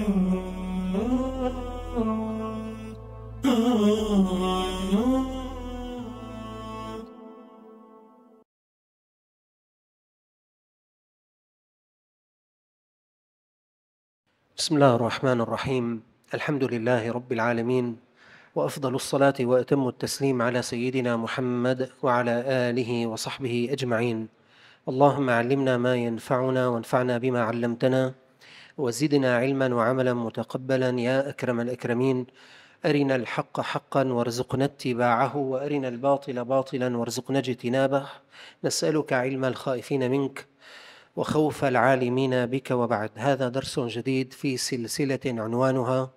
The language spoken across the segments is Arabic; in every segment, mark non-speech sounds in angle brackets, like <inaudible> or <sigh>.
بسم الله الرحمن الرحيم الحمد لله رب العالمين وافضل الصلاه واتم التسليم على سيدنا محمد وعلى اله وصحبه اجمعين اللهم علمنا ما ينفعنا وانفعنا بما علمتنا وزدنا علما وعملا متقبلا يا أكرم الأكرمين أرنا الحق حقا وارزقنا اتباعه وأرنا الباطل باطلا وارزقنا اجتنابه نسألك علم الخائفين منك وخوف العالمين بك وبعد هذا درس جديد في سلسلة عنوانها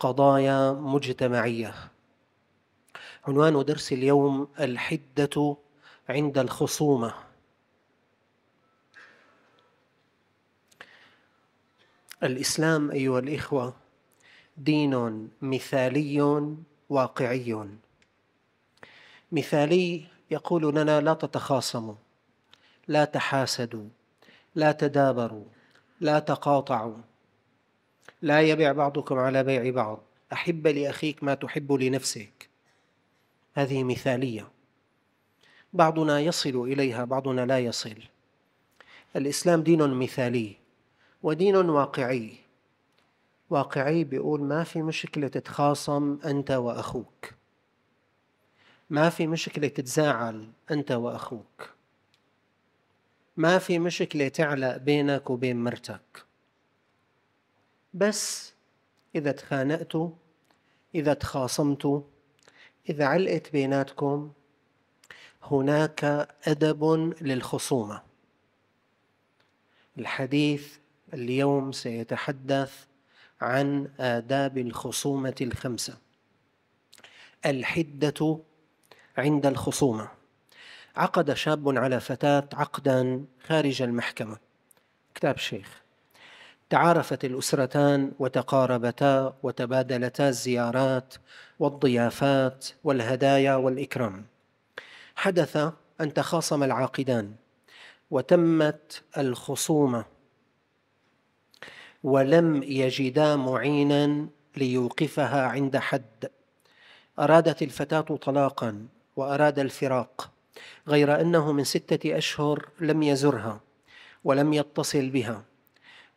قضايا مجتمعية عنوان درس اليوم الحدة عند الخصومة الاسلام ايها الاخوه دين مثالي واقعي مثالي يقول لنا لا تتخاصموا لا تحاسدوا لا تدابروا لا تقاطعوا لا يبع بعضكم على بيع بعض احب لاخيك ما تحب لنفسك هذه مثاليه بعضنا يصل اليها بعضنا لا يصل الاسلام دين مثالي ودين واقعي واقعي بيقول ما في مشكلة تتخاصم أنت وأخوك ما في مشكلة تتزاعل أنت وأخوك ما في مشكلة تعلق بينك وبين مرتك بس إذا تخانقتوا إذا تخاصمتوا إذا علقت بيناتكم هناك أدب للخصومة الحديث اليوم سيتحدث عن آداب الخصومة الخمسة الحدة عند الخصومة عقد شاب على فتاة عقدا خارج المحكمة كتاب شيخ تعارفت الأسرتان وتقاربتا وتبادلتا الزيارات والضيافات والهدايا والإكرام حدث أن تخاصم العاقدان وتمت الخصومة ولم يجدا معينا ليوقفها عند حد أرادت الفتاة طلاقا وأراد الفراق غير أنه من ستة أشهر لم يزرها ولم يتصل بها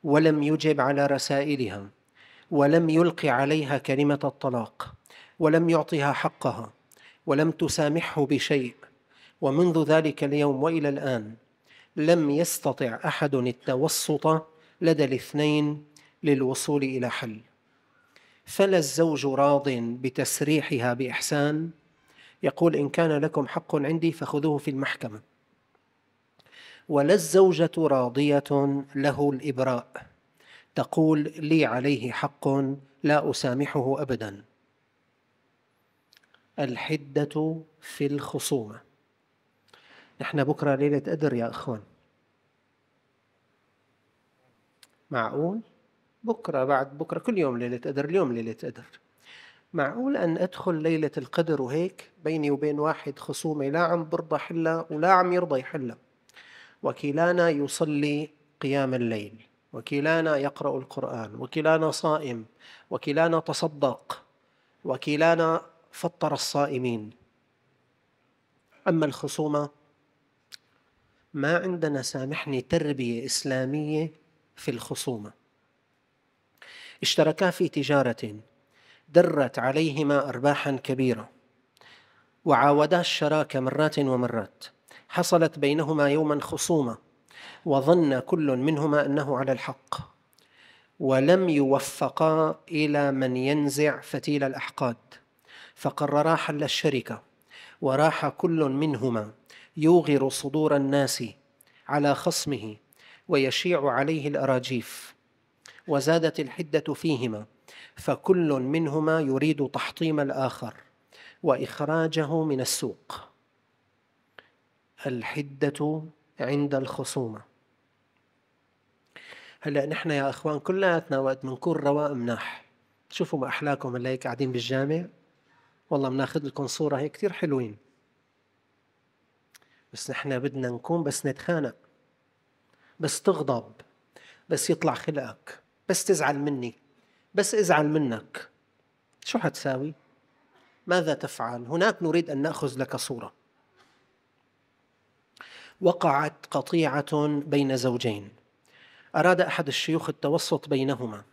ولم يجب على رسائلها ولم يلقي عليها كلمة الطلاق ولم يعطها حقها ولم تسامحه بشيء ومنذ ذلك اليوم والى الان لم يستطع احد التوسط لدى الاثنين للوصول الى حل فلا الزوج راض بتسريحها باحسان يقول ان كان لكم حق عندي فخذوه في المحكمه ولا الزوجه راضيه له الابراء تقول لي عليه حق لا اسامحه ابدا الحده في الخصومه نحن بكره ليله قدر يا اخوان معقول بكرة بعد بكرة كل يوم ليلة قدر اليوم ليلة قدر معقول أن أدخل ليلة القدر وهيك بيني وبين واحد خصومي لا عم برضى حلة ولا عم يرضى يحلة وكلانا يصلي قيام الليل وكلانا يقرأ القرآن وكلانا صائم وكلانا تصدق وكلانا فطر الصائمين أما الخصومة ما عندنا سامحني تربية إسلامية في الخصومة اشتركا في تجارة درت عليهما أرباحا كبيرة وعاودا الشراكة مرات ومرات حصلت بينهما يوما خصومة وظن كل منهما أنه على الحق ولم يوفقا إلى من ينزع فتيل الأحقاد فقررا حل الشركة وراح كل منهما يوغر صدور الناس على خصمه ويشيع عليه الاراجيف وزادت الحده فيهما فكل منهما يريد تحطيم الاخر واخراجه من السوق الحده عند الخصومه هلا نحن يا اخوان كلياتنا وقت بنكون رواق مناح شوفوا ما احلاكم اللي هيك قاعدين بالجامع والله بناخذ لكم صوره هيك كثير حلوين بس نحن بدنا نكون بس نتخانق بس تغضب بس يطلع خلقك بس تزعل مني بس ازعل منك شو حتساوي ماذا تفعل هناك نريد ان ناخذ لك صوره وقعت قطيعه بين زوجين اراد احد الشيوخ التوسط بينهما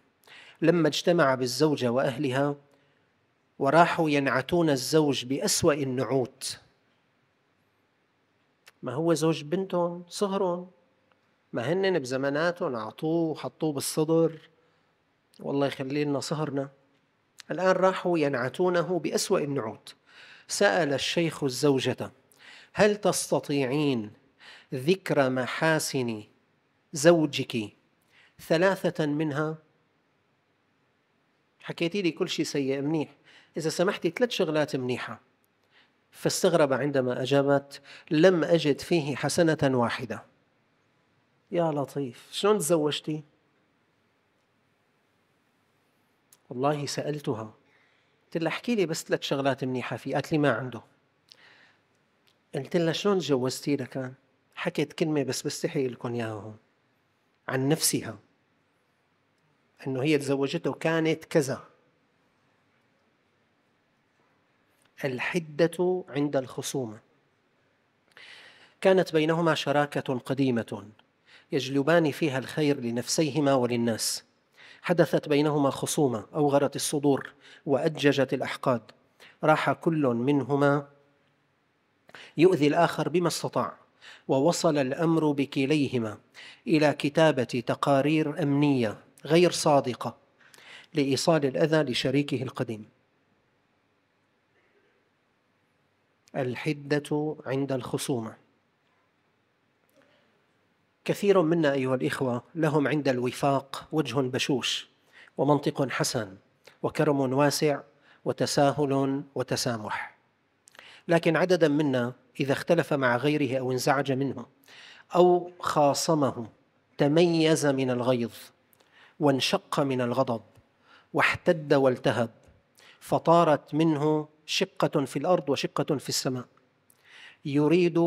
لما اجتمع بالزوجه واهلها وراحوا ينعتون الزوج باسوا النعوت ما هو زوج بنتهم صهرهم ما هن بزماناتهم أعطوه وحطوه بالصدر والله يخلي لنا صهرنا الآن راحوا ينعتونه بأسوأ النعوت سأل الشيخ الزوجة هل تستطيعين ذكر محاسن زوجك ثلاثة منها حكيتي لي كل شيء سيء منيح إذا سمحتي ثلاث شغلات منيحة فاستغرب عندما أجابت لم أجد فيه حسنة واحدة يا لطيف شلون تزوجتي والله سألتها قلت لها احكي لي بس ثلاث شغلات منيحة فيه قالت لي ما عنده قلت لها شلون تجوزتي لكان حكت كلمة بس بستحي لكم إياها هون عن نفسها انه هي تزوجته كانت كذا الحدة عند الخصومة كانت بينهما شراكة قديمة يجلبان فيها الخير لنفسيهما وللناس حدثت بينهما خصومة أوغرت الصدور وأججت الأحقاد راح كل منهما يؤذي الآخر بما استطاع ووصل الأمر بكليهما إلى كتابة تقارير أمنية غير صادقة لإيصال الأذى لشريكه القديم الحدة عند الخصومة كثير منا ايها الاخوه لهم عند الوفاق وجه بشوش ومنطق حسن وكرم واسع وتساهل وتسامح لكن عددا منا اذا اختلف مع غيره او انزعج منه او خاصمه تميز من الغيظ وانشق من الغضب واحتد والتهب فطارت منه شقه في الارض وشقه في السماء يريد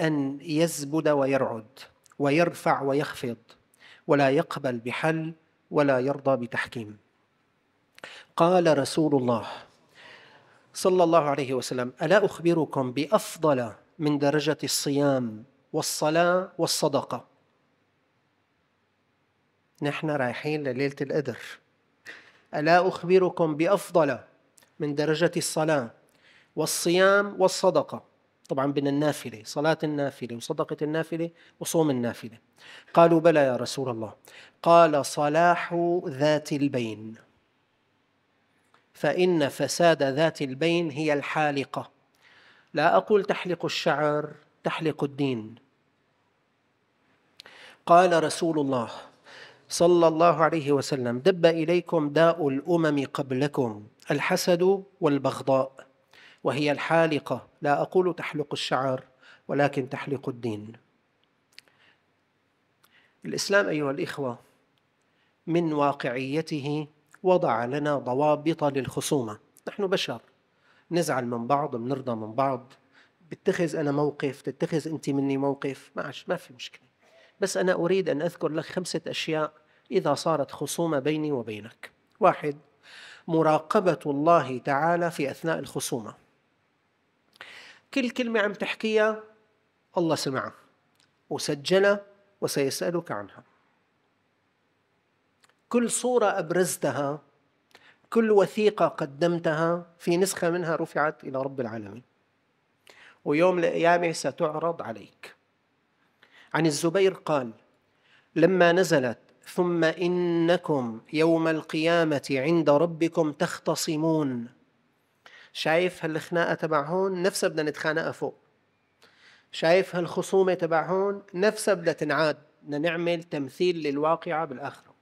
ان يزبد ويرعد ويرفع ويخفض ولا يقبل بحل ولا يرضى بتحكيم قال رسول الله صلى الله عليه وسلم الا اخبركم بافضل من درجه الصيام والصلاه والصدقه نحن رايحين لليله القدر الا اخبركم بافضل من درجه الصلاه والصيام والصدقه طبعا بين النافلة صلاة النافلة وصدقة النافلة وصوم النافلة قالوا بلى يا رسول الله قال صلاح ذات البين فإن فساد ذات البين هي الحالقة لا أقول تحلق الشعر تحلق الدين قال رسول الله صلى الله عليه وسلم دب إليكم داء الأمم قبلكم الحسد والبغضاء وهي الحالقه لا اقول تحلق الشعر ولكن تحلق الدين الاسلام ايها الاخوه من واقعيته وضع لنا ضوابط للخصومه نحن بشر نزعل من بعض بنرضى من بعض بتخذ انا موقف تتخذ انت مني موقف ما في مشكله بس انا اريد ان اذكر لك خمسه اشياء اذا صارت خصومه بيني وبينك واحد مراقبه الله تعالى في اثناء الخصومه كل كلمة عم تحكيها الله سمعها وسجلها وسيسألك عنها كل صورة أبرزتها كل وثيقة قدمتها في نسخة منها رفعت إلى رب العالمين ويوم القيامة ستعرض عليك عن الزبير قال لما نزلت ثم إنكم يوم القيامة عند ربكم تختصمون شايف هالخناقه تبع هون نفسها بدنا نتخانقها فوق شايف هالخصومه تبع هون نفسها بدها تنعاد بدنا نعمل تمثيل للواقعه بالاخره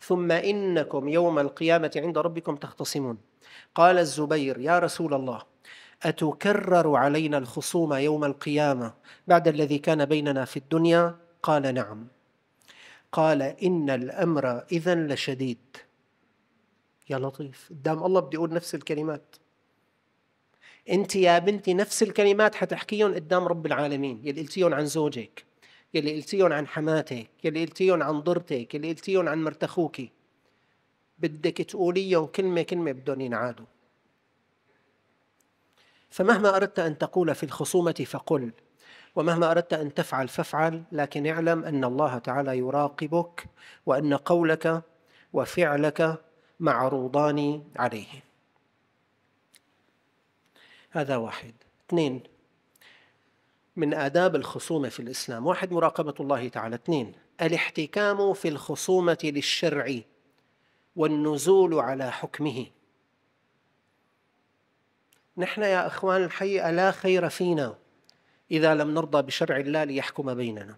ثم انكم يوم القيامه عند ربكم تختصمون قال الزبير يا رسول الله اتكرر علينا الخصومه يوم القيامه بعد الذي كان بيننا في الدنيا قال نعم قال ان الامر اذا لشديد يا لطيف قدام الله بدي اقول نفس الكلمات انت يا بنتي نفس الكلمات حتحكيهم قدام رب العالمين يلي قلتيهم عن زوجك يلي قلتيهم عن حماتك يلي قلتيهم عن ضرتك يلي قلتيهم عن مرتخوك بدك تقوليهم كلمة كلمة بدهم ينعادوا فمهما أردت أن تقول في الخصومة فقل ومهما أردت أن تفعل فافعل لكن اعلم أن الله تعالى يراقبك وأن قولك وفعلك معروضان عليه هذا واحد اثنين من آداب الخصومة في الإسلام واحد مراقبة الله تعالى اثنين الاحتكام في الخصومة للشرع والنزول على حكمه نحن يا أخوان الحقيقة لا خير فينا إذا لم نرضى بشرع الله ليحكم بيننا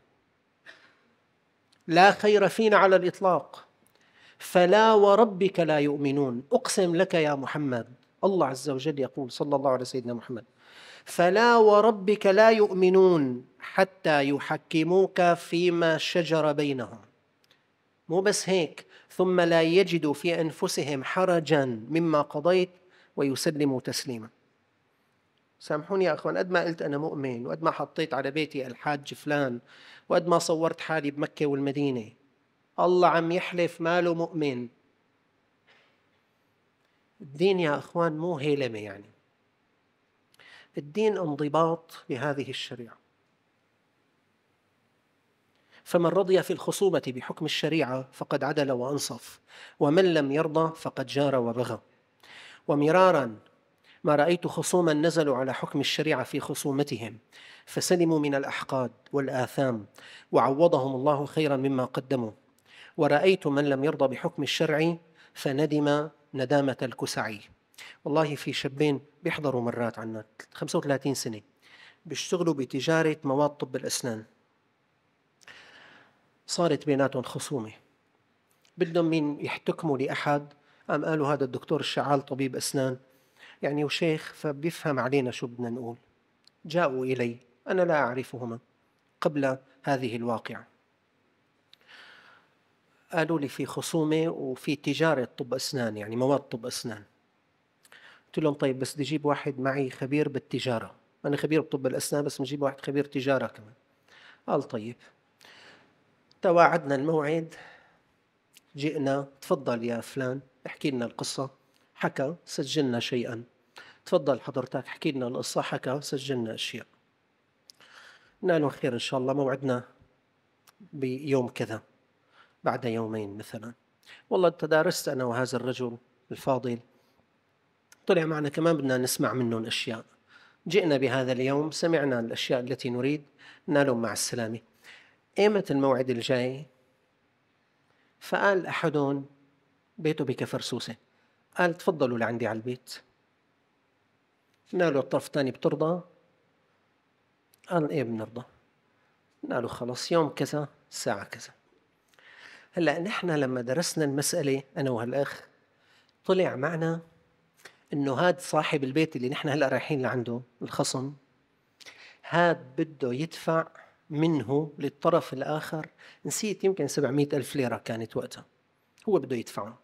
لا خير فينا على الإطلاق فلا وربك لا يؤمنون أقسم لك يا محمد الله عز وجل يقول صلى الله على سيدنا محمد فلا وربك لا يؤمنون حتى يحكموك فيما شجر بينهم مو بس هيك ثم لا يجدوا في انفسهم حرجا مما قضيت ويسلموا تسليما سامحوني يا اخوان قد ما قلت انا مؤمن وقد ما حطيت على بيتي الحاج فلان وقد ما صورت حالي بمكه والمدينه الله عم يحلف ماله مؤمن الدين يا اخوان مو هيلمه يعني الدين انضباط بهذه الشريعه فمن رضي في الخصومة بحكم الشريعة فقد عدل وأنصف ومن لم يرضى فقد جار وبغى ومرارا ما رأيت خصوما نزلوا على حكم الشريعة في خصومتهم فسلموا من الأحقاد والآثام وعوضهم الله خيرا مما قدموا ورأيت من لم يرضى بحكم الشرع فندم ندامة الكسعي والله في شابين بيحضروا مرات عنا 35 سنة بيشتغلوا بتجارة مواد طب الأسنان صارت بيناتهم خصومة بدهم مين يحتكموا لأحد قام قالوا هذا الدكتور الشعال طبيب أسنان يعني وشيخ فبيفهم علينا شو بدنا نقول جاءوا إلي أنا لا أعرفهما قبل هذه الواقعة قالوا لي في خصومه وفي تجاره طب اسنان يعني مواد طب اسنان قلت لهم طيب بس بدي اجيب واحد معي خبير بالتجاره انا خبير بطب الاسنان بس بنجيب واحد خبير تجاره كمان قال طيب تواعدنا الموعد جئنا تفضل يا فلان احكي لنا القصه حكى سجلنا شيئا تفضل حضرتك احكي لنا القصه حكى سجلنا اشياء قلنا خير ان شاء الله موعدنا بيوم كذا بعد يومين مثلا والله تدارست أنا وهذا الرجل الفاضل طلع معنا كمان بدنا نسمع منهم أشياء جئنا بهذا اليوم سمعنا الأشياء التي نريد نالهم مع السلامة إيمت الموعد الجاي فقال أحدهم بيته بكفرسوسة قال تفضلوا لعندي على البيت نالوا الطرف الثاني بترضى قال ايه بنرضى قالوا خلص يوم كذا الساعة كذا هلا نحن لما درسنا المساله انا وهالاخ طلع معنا انه هاد صاحب البيت اللي نحن هلا رايحين لعنده الخصم هاد بده يدفع منه للطرف الاخر نسيت يمكن 700 الف ليره كانت وقتها هو بده يدفعه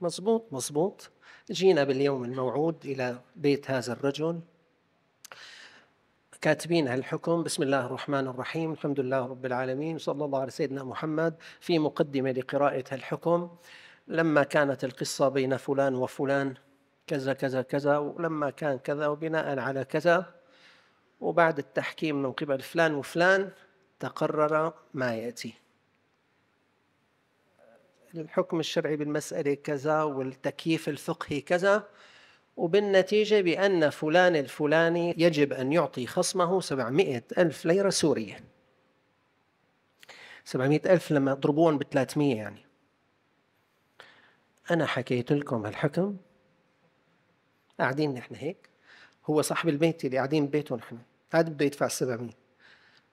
مزبوط مزبوط جينا باليوم الموعود الى بيت هذا الرجل كاتبين الحكم بسم الله الرحمن الرحيم الحمد لله رب العالمين صلى الله على سيدنا محمد في مقدمة لقراءة الحكم لما كانت القصة بين فلان وفلان كذا كذا كذا ولما كان كذا وبناء على كذا وبعد التحكيم من قبل فلان وفلان تقرر ما يأتي الحكم الشرعي بالمسألة كذا والتكييف الفقهي كذا وبالنتيجة بأن فلان الفلاني يجب أن يعطي خصمه 700 ألف ليرة سورية 700 ألف لما يضربون ب 300 يعني أنا حكيت لكم هالحكم قاعدين نحن هيك هو صاحب البيت اللي قاعدين ببيته نحن هذا بده يدفع 700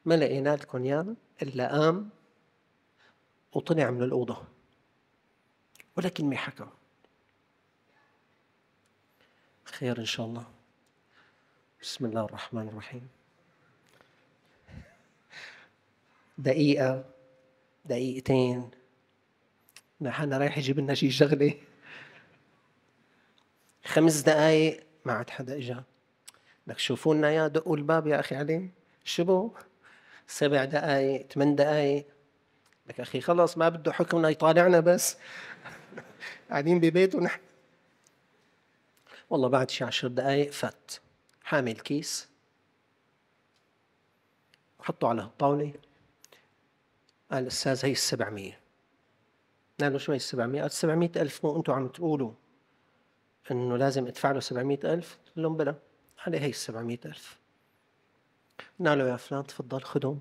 ما لقينا لكم اياه الا قام وطلع من الاوضه ولا كلمه حكم خير إن شاء الله بسم الله الرحمن الرحيم دقيقة دقيقتين نحن رايح يجيب لنا شي شغلة خمس دقايق ما عاد حدا اجا بدك شوفوا لنا يا دقوا الباب يا اخي علي شبو سبع دقايق ثمان دقايق لك اخي خلص ما بده حكمنا يطالعنا بس <laughs> قاعدين ببيته نحن والله بعد شي عشر دقايق فت حامل كيس حطه على الطاولة قال أستاذ هي السبعمية قال له شو هي السبعمية؟ قال سبعمية ألف مو أنتم عم تقولوا إنه لازم أدفع له سبعمية ألف؟ قال لهم بلا قال هي السبعمية ألف قلنا له يا فلان تفضل خدهم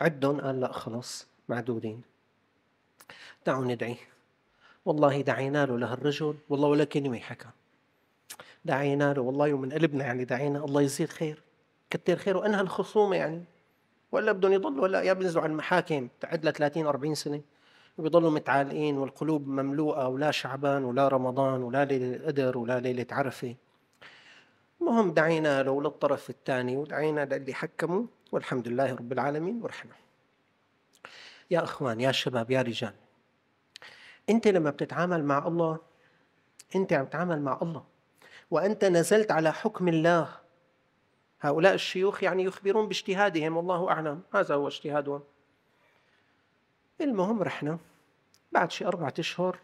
عدهم قال لا خلص معدودين تعالوا ندعي والله دعينا له لهالرجل والله ولا كلمة حكى دعينا له والله ومن قلبنا يعني دعينا الله يصير خير كتر خير وانهى الخصومه يعني ولا بدهم يضلوا هلا يا بينزلوا على المحاكم تعد ل 30 40 سنه وبيضلوا متعالقين والقلوب مملوءه ولا شعبان ولا رمضان ولا ليله قدر ولا ليله عرفه المهم دعينا له للطرف الثاني ودعينا للي حكموا والحمد لله رب العالمين ورحمه يا اخوان يا شباب يا رجال انت لما بتتعامل مع الله انت عم تتعامل مع الله وأنت نزلت على حكم الله هؤلاء الشيوخ يعني يخبرون باجتهادهم والله أعلم هذا هو اجتهادهم المهم رحنا بعد شيء أربعة أشهر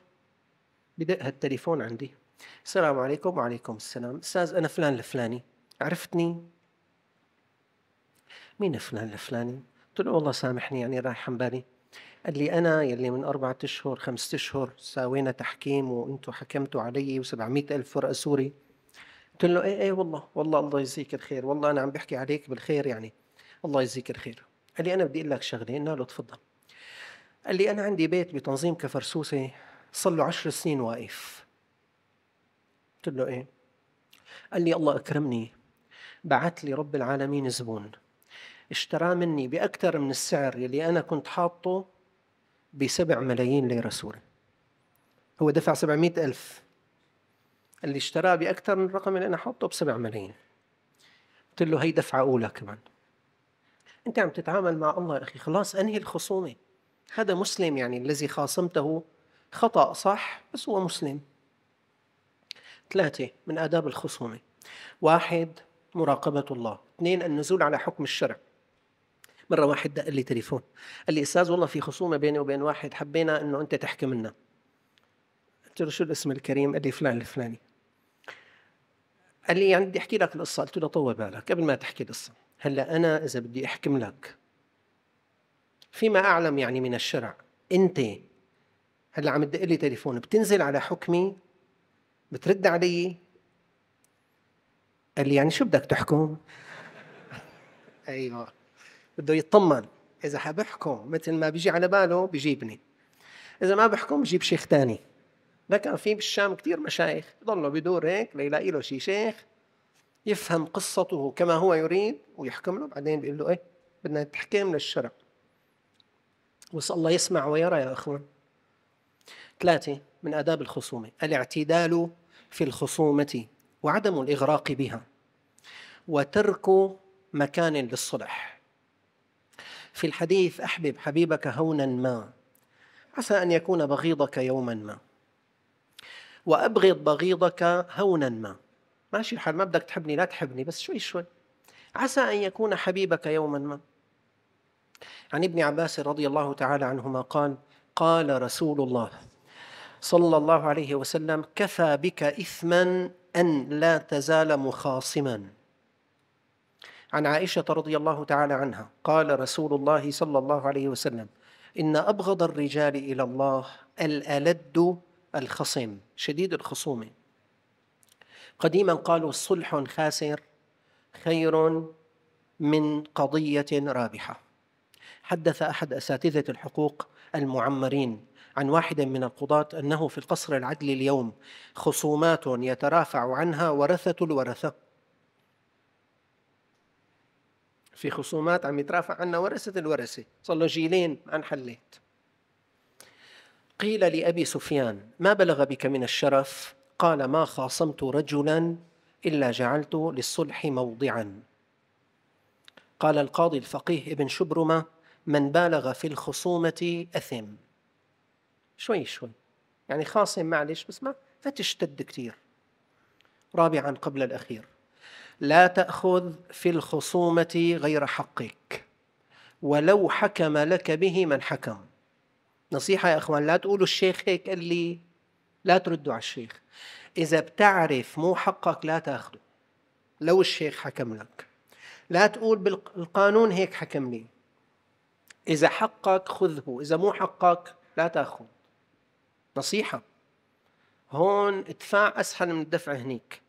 بدق هالتليفون عندي السلام عليكم وعليكم السلام أستاذ أنا فلان الفلاني عرفتني مين فلان الفلاني قلت له والله سامحني يعني رايح عن بالي قال لي أنا يلي من أربعة أشهر خمسة أشهر ساوينا تحكيم وأنتم حكمتوا علي و700 ألف فرقة سوري قلت له ايه ايه والله والله الله يجزيك الخير والله انا عم بحكي عليك بالخير يعني الله يجزيك الخير قال لي انا بدي اقول لك شغله قلنا له تفضل قال لي انا عندي بيت بتنظيم كفرسوسه صار له 10 سنين واقف قلت له ايه قال لي الله اكرمني بعت لي رب العالمين زبون اشتراه مني باكثر من السعر اللي انا كنت حاطه بسبع ملايين ليره سوري هو دفع 700 ألف اللي اشتراه باكثر من الرقم اللي انا حاطه ب 7 ملايين قلت له هي دفعه اولى كمان انت عم تتعامل مع الله يا اخي خلاص انهي الخصومه هذا مسلم يعني الذي خاصمته خطا صح بس هو مسلم ثلاثه من اداب الخصومه واحد مراقبه الله اثنين النزول على حكم الشرع مرة واحد دق لي تليفون قال لي أستاذ والله في خصومة بيني وبين واحد حبينا أنه أنت تحكي منا قلت له شو الاسم الكريم قال لي فلان الفلاني قال لي يعني بدي احكي لك القصه قلت له طول بالك قبل ما تحكي القصه هلا انا اذا بدي احكم لك فيما اعلم يعني من الشرع انت هلا عم تدق لي تليفون بتنزل على حكمي بترد علي قال لي يعني شو بدك تحكم <laughs> ايوه بده يطمن اذا حبحكم مثل ما بيجي على باله بجيبني اذا ما بحكم بجيب شيخ ثاني ده كان في بالشام كثير مشايخ يضلوا بدور هيك ليلاقي له شي شيخ يفهم قصته كما هو يريد ويحكم له بعدين بيقول له ايه بدنا تحكم للشرع وصلى بس الله يسمع ويرى يا اخوان ثلاثة من آداب الخصومة الاعتدال في الخصومة وعدم الإغراق بها وترك مكان للصلح في الحديث أحبب حبيبك هونا ما عسى أن يكون بغيضك يوما ما وأبغض بغيضك هونا ما ماشي الحال ما بدك تحبني لا تحبني بس شوي شوي عسى أن يكون حبيبك يوما ما عن ابن عباس رضي الله تعالى عنهما قال قال رسول الله صلى الله عليه وسلم كفى بك إثما أن لا تزال مخاصما عن عائشة رضي الله تعالى عنها قال رسول الله صلى الله عليه وسلم إن أبغض الرجال إلى الله الألد الخصم شديد الخصومة قديما قالوا صلح خاسر خير من قضية رابحة حدث أحد أساتذة الحقوق المعمرين عن واحد من القضاة أنه في القصر العدلي اليوم خصومات يترافع عنها ورثة الورثة في خصومات عم يترافع عنها ورثة الورثة صار له جيلين ما انحلت قيل لأبي سفيان ما بلغ بك من الشرف قال ما خاصمت رجلا إلا جعلت للصلح موضعا قال القاضي الفقيه ابن شبرمة من بالغ في الخصومة أثم شوي شوي يعني خاصم معلش بس ما فتشتد كثير رابعا قبل الأخير لا تأخذ في الخصومة غير حقك ولو حكم لك به من حكم نصيحة يا إخوان لا تقولوا الشيخ هيك قال لي لا تردوا على الشيخ إذا بتعرف مو حقك لا تأخذه لو الشيخ حكم لك لا تقول بالقانون هيك حكم لي إذا حقك خذه إذا مو حقك لا تاخذ نصيحة هون ادفع أسهل من الدفع هنيك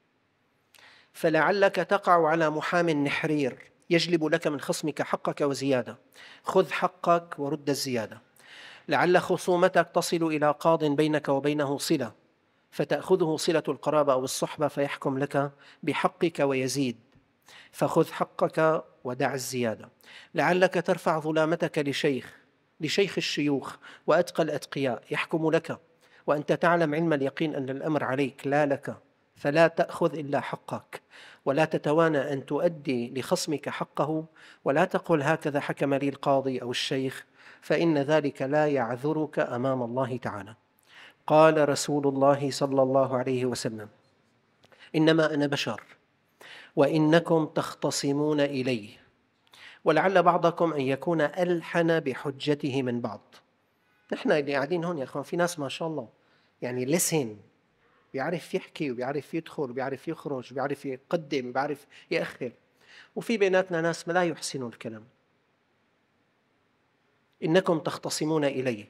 فلعلك تقع على محام النحرير يجلب لك من خصمك حقك وزيادة خذ حقك ورد الزيادة لعل خصومتك تصل إلى قاض بينك وبينه صلة فتأخذه صلة القرابة أو الصحبة فيحكم لك بحقك ويزيد فخذ حقك ودع الزيادة لعلك ترفع ظلامتك لشيخ لشيخ الشيوخ وأتقى الأتقياء يحكم لك وأنت تعلم علم اليقين أن الأمر عليك لا لك فلا تأخذ إلا حقك ولا تتوانى أن تؤدي لخصمك حقه ولا تقل هكذا حكم لي القاضي أو الشيخ فإن ذلك لا يعذرك أمام الله تعالى قال رسول الله صلى الله عليه وسلم إنما أنا بشر وإنكم تختصمون إلي ولعل بعضكم أن يكون ألحن بحجته من بعض نحن اللي قاعدين هون يا أخوان في ناس ما شاء الله يعني لسن بيعرف يحكي وبيعرف يدخل وبيعرف يخرج وبيعرف يقدم وبيعرف يأخر وفي بيناتنا ناس ما لا يحسنوا الكلام إنكم تختصمون إلي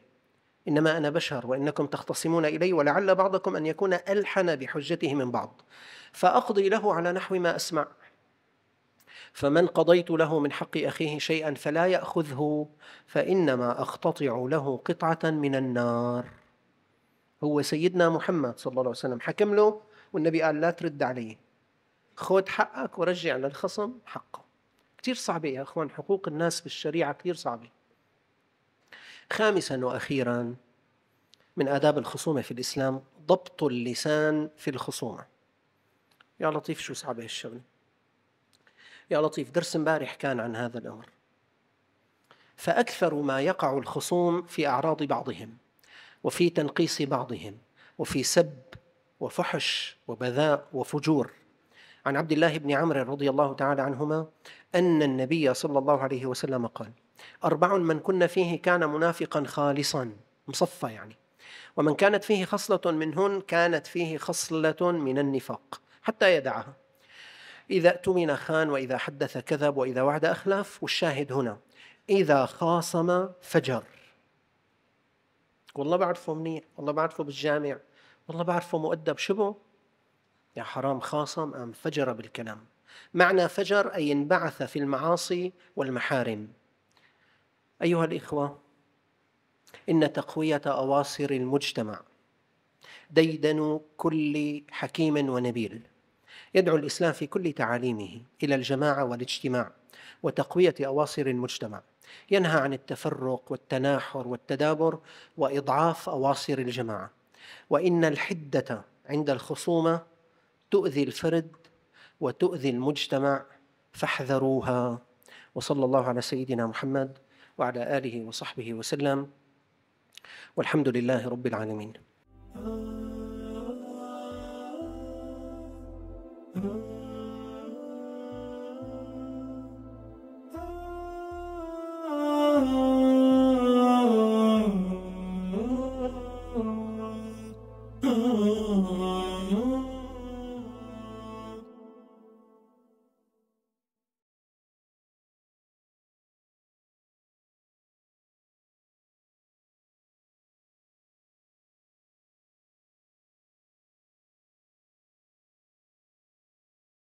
إنما أنا بشر وإنكم تختصمون إلي ولعل بعضكم أن يكون ألحن بحجته من بعض فأقضي له على نحو ما أسمع فمن قضيت له من حق أخيه شيئا فلا يأخذه فإنما أقتطع له قطعة من النار هو سيدنا محمد صلى الله عليه وسلم حكم له والنبي قال لا ترد عليه خذ حقك ورجع للخصم حقه كثير صعبة يا أخوان حقوق الناس بالشريعة كثير صعبة خامسا واخيرا من آداب الخصومة في الإسلام ضبط اللسان في الخصومة يا لطيف شو صعب هالشغلة يا لطيف درس امبارح كان عن هذا الأمر فأكثر ما يقع الخصوم في أعراض بعضهم وفي تنقيص بعضهم وفي سب وفحش وبذاء وفجور عن عبد الله بن عمرو رضي الله تعالى عنهما أن النبي صلى الله عليه وسلم قال أربع من كن فيه كان منافقا خالصا مصفى يعني ومن كانت فيه خصلة منهن كانت فيه خصلة من النفاق حتى يدعها إذا اؤتمن خان وإذا حدث كذب وإذا وعد أخلاف والشاهد هنا إذا خاصم فجر والله بعرفه منيح والله بعرفه بالجامع والله بعرفه مؤدب شبه يا حرام خاصم أم فجر بالكلام معنى فجر أي انبعث في المعاصي والمحارم أيها الإخوة إن تقوية أواصر المجتمع ديدن كل حكيم ونبيل يدعو الإسلام في كل تعاليمه إلى الجماعة والاجتماع وتقوية أواصر المجتمع ينهى عن التفرق والتناحر والتدابر وإضعاف أواصر الجماعة وإن الحدة عند الخصومة تؤذي الفرد وتؤذي المجتمع فاحذروها وصلى الله على سيدنا محمد وعلى آله وصحبه وسلم والحمد لله رب العالمين Oh